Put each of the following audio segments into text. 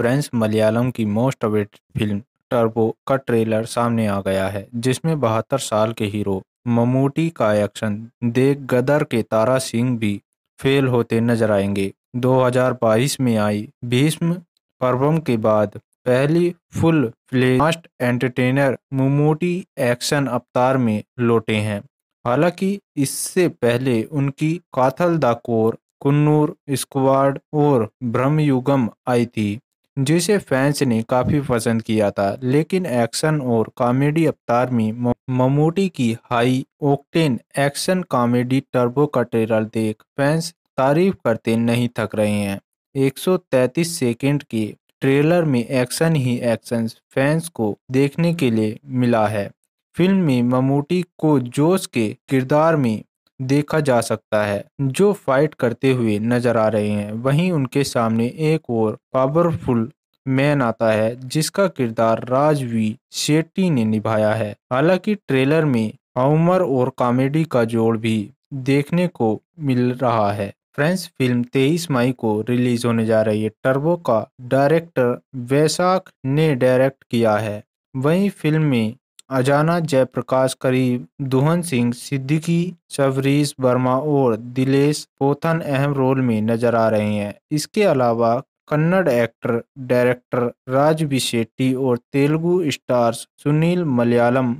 French Malayalam की most awaited film Turbo का trailer सामने आ गया है जिसमें बहत्तर साल के हीरो ममूटी का एक्शन देख गदर के तारा सिंह भी फेल होते नजर आएंगे 2022 में आई भीष्म पर्वम के बाद पहली full fledged entertainer Mammootty action अवतार में लौटे हैं हालांकि इससे पहले उनकी काथल दाकोर कुन्नूर स्क्वाड और ब्रह्मयुगम आई थी जिसे फैंस ने काफ़ी पसंद किया था लेकिन एक्शन और कॉमेडी अवतार में ममूटी की high octane action comedy Turbo का ट्रेलर देख फैंस तारीफ करते नहीं थक रहे हैं 133 सेकंड के ट्रेलर में एक्शन ही एक्शन फैंस को देखने के लिए मिला है फिल्म में ममूटी को जोश के किरदार में देखा जा सकता है जो फाइट करते हुए नजर आ रहे हैं वहीं उनके सामने एक और पावरफुल मैन आता है जिसका किरदार राजवी शेट्टी ने निभाया है हालांकि ट्रेलर में हमर और कॉमेडी का जोड़ भी देखने को मिल रहा है फ्रेंच फिल्म 23 मई को रिलीज होने जा रही है टर्बो का डायरेक्टर वैशाख ने डायरेक्ट किया है वहीं फिल्म में अजाना जयप्रकाश करीब दुहन सिंह सिद्दीकी शबरीश वर्मा और दिलेश पोथन अहम रोल में नजर आ रहे हैं इसके अलावा कन्नड़ एक्टर डायरेक्टर राजवी शेट्टी और तेलुगु स्टार्स सुनील मलयालम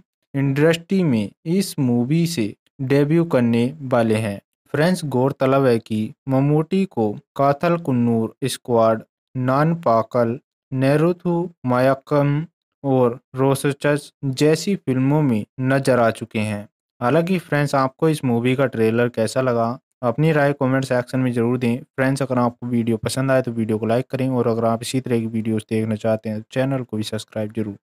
इंडस्ट्री में इस मूवी से डेब्यू करने वाले हैं फ्रेंड्स गौरतलब है कि ममूटी को काथल कन्नूर स्क्वाड नान पाकल नेरुथु मायाकम और रोसचस जैसी फिल्मों में नजर आ चुके हैं हालांकि फ्रेंड्स आपको इस मूवी का ट्रेलर कैसा लगा अपनी राय कमेंट सेक्शन में ज़रूर दें फ्रेंड्स अगर आपको वीडियो पसंद आए तो वीडियो को लाइक करें और अगर आप इसी तरह की वीडियोस देखना चाहते हैं तो चैनल को भी सब्सक्राइब जरूर